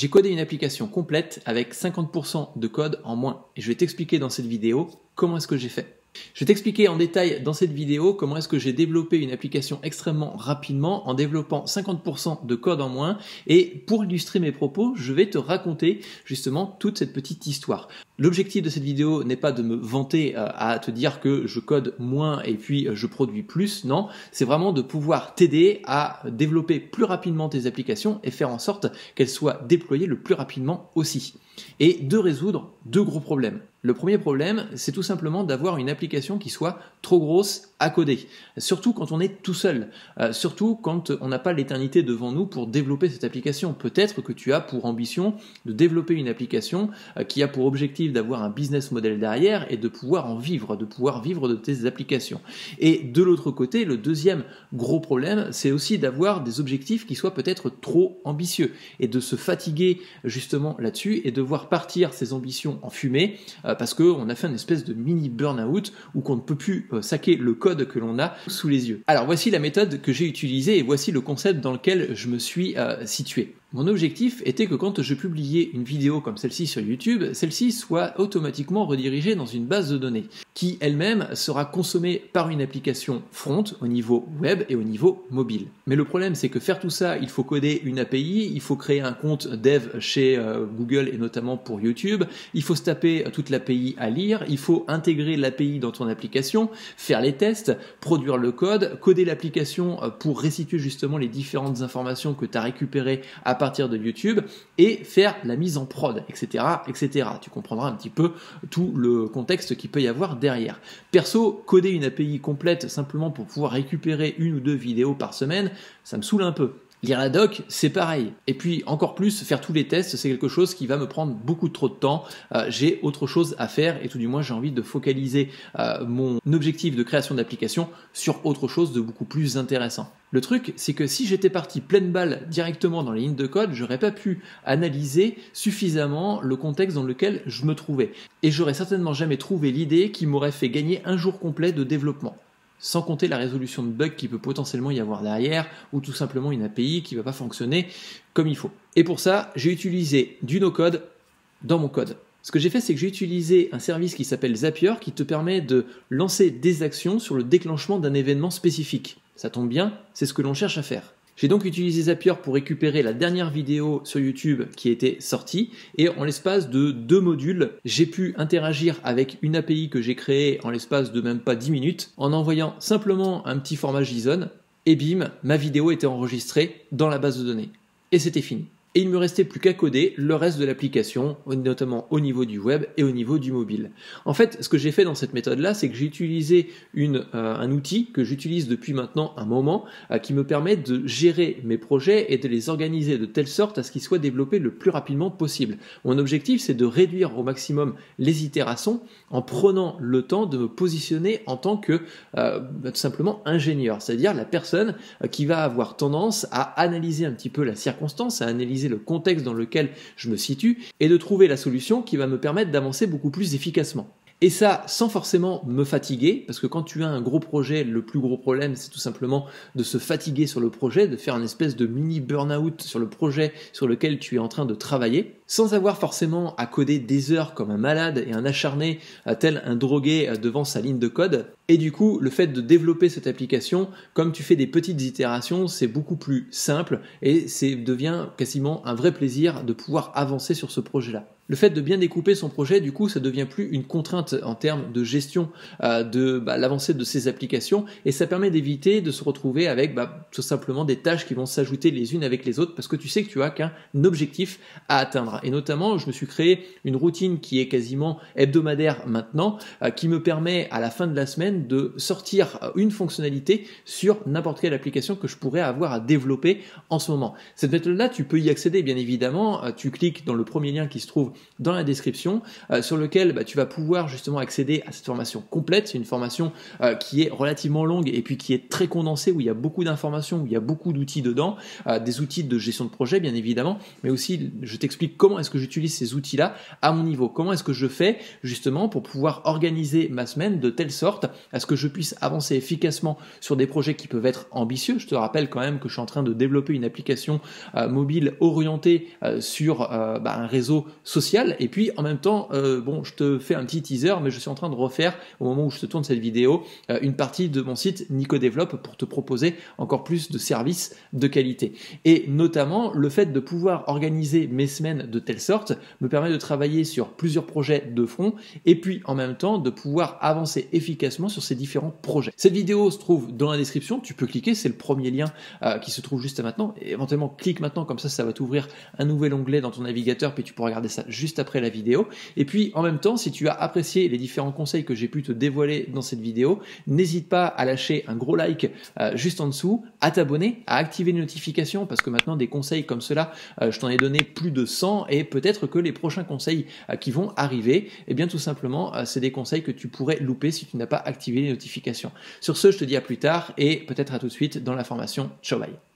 J'ai codé une application complète avec 50% de code en moins et je vais t'expliquer dans cette vidéo comment est-ce que j'ai fait. Je vais t'expliquer en détail dans cette vidéo comment est-ce que j'ai développé une application extrêmement rapidement en développant 50% de code en moins et pour illustrer mes propos, je vais te raconter justement toute cette petite histoire. L'objectif de cette vidéo n'est pas de me vanter euh, à te dire que je code moins et puis euh, je produis plus, non, c'est vraiment de pouvoir t'aider à développer plus rapidement tes applications et faire en sorte qu'elles soient déployées le plus rapidement aussi et de résoudre deux gros problèmes. Le premier problème, c'est tout simplement d'avoir une application qui soit trop grosse à coder, surtout quand on est tout seul, euh, surtout quand on n'a pas l'éternité devant nous pour développer cette application. Peut-être que tu as pour ambition de développer une application euh, qui a pour objectif d'avoir un business model derrière et de pouvoir en vivre, de pouvoir vivre de tes applications. Et de l'autre côté, le deuxième gros problème, c'est aussi d'avoir des objectifs qui soient peut-être trop ambitieux et de se fatiguer justement là-dessus et de partir ses ambitions en fumée euh, parce qu'on a fait une espèce de mini burn-out ou qu'on ne peut plus euh, saquer le code que l'on a sous les yeux. Alors voici la méthode que j'ai utilisée et voici le concept dans lequel je me suis euh, situé. Mon objectif était que quand je publiais une vidéo comme celle-ci sur YouTube, celle-ci soit automatiquement redirigée dans une base de données, qui elle-même sera consommée par une application front au niveau web et au niveau mobile. Mais le problème c'est que faire tout ça, il faut coder une API, il faut créer un compte dev chez euh, Google et notamment pour YouTube, il faut se taper toute l'API à lire, il faut intégrer l'API dans ton application, faire les tests, produire le code, coder l'application euh, pour restituer justement les différentes informations que tu as récupérées à partir de YouTube et faire la mise en prod, etc., etc. Tu comprendras un petit peu tout le contexte qu'il peut y avoir derrière. Perso, coder une API complète simplement pour pouvoir récupérer une ou deux vidéos par semaine, ça me saoule un peu. Lire la doc, c'est pareil. Et puis encore plus, faire tous les tests, c'est quelque chose qui va me prendre beaucoup trop de temps. Euh, j'ai autre chose à faire et tout du moins j'ai envie de focaliser euh, mon objectif de création d'application sur autre chose de beaucoup plus intéressant. Le truc, c'est que si j'étais parti pleine balle directement dans les lignes de code, j'aurais pas pu analyser suffisamment le contexte dans lequel je me trouvais. Et j'aurais certainement jamais trouvé l'idée qui m'aurait fait gagner un jour complet de développement sans compter la résolution de bugs qui peut potentiellement y avoir derrière, ou tout simplement une API qui ne va pas fonctionner comme il faut. Et pour ça, j'ai utilisé du no-code dans mon code. Ce que j'ai fait, c'est que j'ai utilisé un service qui s'appelle Zapier, qui te permet de lancer des actions sur le déclenchement d'un événement spécifique. Ça tombe bien, c'est ce que l'on cherche à faire. J'ai donc utilisé Zapier pour récupérer la dernière vidéo sur YouTube qui était sortie et en l'espace de deux modules, j'ai pu interagir avec une API que j'ai créée en l'espace de même pas 10 minutes en envoyant simplement un petit format JSON et bim, ma vidéo était enregistrée dans la base de données. Et c'était fini et il me restait plus qu'à coder le reste de l'application, notamment au niveau du web et au niveau du mobile. En fait, ce que j'ai fait dans cette méthode-là, c'est que j'ai utilisé euh, un outil que j'utilise depuis maintenant un moment, euh, qui me permet de gérer mes projets et de les organiser de telle sorte à ce qu'ils soient développés le plus rapidement possible. Mon objectif, c'est de réduire au maximum les itérations en prenant le temps de me positionner en tant que euh, tout simplement ingénieur, c'est-à-dire la personne qui va avoir tendance à analyser un petit peu la circonstance, à analyser le contexte dans lequel je me situe et de trouver la solution qui va me permettre d'avancer beaucoup plus efficacement. Et ça, sans forcément me fatiguer, parce que quand tu as un gros projet, le plus gros problème, c'est tout simplement de se fatiguer sur le projet, de faire une espèce de mini burn-out sur le projet sur lequel tu es en train de travailler sans avoir forcément à coder des heures comme un malade et un acharné euh, tel un drogué euh, devant sa ligne de code. Et du coup, le fait de développer cette application, comme tu fais des petites itérations, c'est beaucoup plus simple et c'est devient quasiment un vrai plaisir de pouvoir avancer sur ce projet-là. Le fait de bien découper son projet, du coup, ça devient plus une contrainte en termes de gestion euh, de bah, l'avancée de ses applications et ça permet d'éviter de se retrouver avec bah, tout simplement des tâches qui vont s'ajouter les unes avec les autres parce que tu sais que tu as qu'un objectif à atteindre. Et notamment, je me suis créé une routine qui est quasiment hebdomadaire maintenant, euh, qui me permet à la fin de la semaine de sortir euh, une fonctionnalité sur n'importe quelle application que je pourrais avoir à développer en ce moment. Cette méthode-là, tu peux y accéder bien évidemment. Euh, tu cliques dans le premier lien qui se trouve dans la description, sur lequel bah, tu vas pouvoir justement accéder à cette formation complète. C'est une formation qui est relativement longue et puis qui est très condensée, où il y a beaucoup d'informations, où il y a beaucoup d'outils dedans, des outils de gestion de projet bien évidemment, mais aussi je t'explique comment est-ce que j'utilise ces outils-là à mon niveau Comment est-ce que je fais justement pour pouvoir organiser ma semaine de telle sorte à ce que je puisse avancer efficacement sur des projets qui peuvent être ambitieux Je te rappelle quand même que je suis en train de développer une application euh, mobile orientée euh, sur euh, bah, un réseau social et puis en même temps, bon, je te fais un petit teaser, mais je suis en train de refaire au moment où je te tourne cette vidéo une partie de mon site Nico Développe pour te proposer encore plus de services de qualité et notamment le fait de pouvoir organiser mes semaines de telle sorte me permet de travailler sur plusieurs projets de front et puis en même temps de pouvoir avancer efficacement sur ces différents projets. Cette vidéo se trouve dans la description, tu peux cliquer, c'est le premier lien euh, qui se trouve juste maintenant. éventuellement, clique maintenant, comme ça, ça va t'ouvrir un nouvel onglet dans ton navigateur, puis tu pourras regarder ça juste après la vidéo. Et puis en même temps, si tu as apprécié les différents conseils que j'ai pu te dévoiler dans cette vidéo, n'hésite pas à lâcher un gros like euh, juste en dessous, à t'abonner, à activer les notifications, parce que maintenant des conseils comme cela, euh, je t'en ai donné plus de 100 et peut-être que les prochains conseils euh, qui vont arriver, eh bien tout simplement, euh, c'est des conseils que tu pourrais louper si tu n'as pas activé les notifications. Sur ce, je te dis à plus tard et peut-être à tout de suite dans la formation. Ciao bye.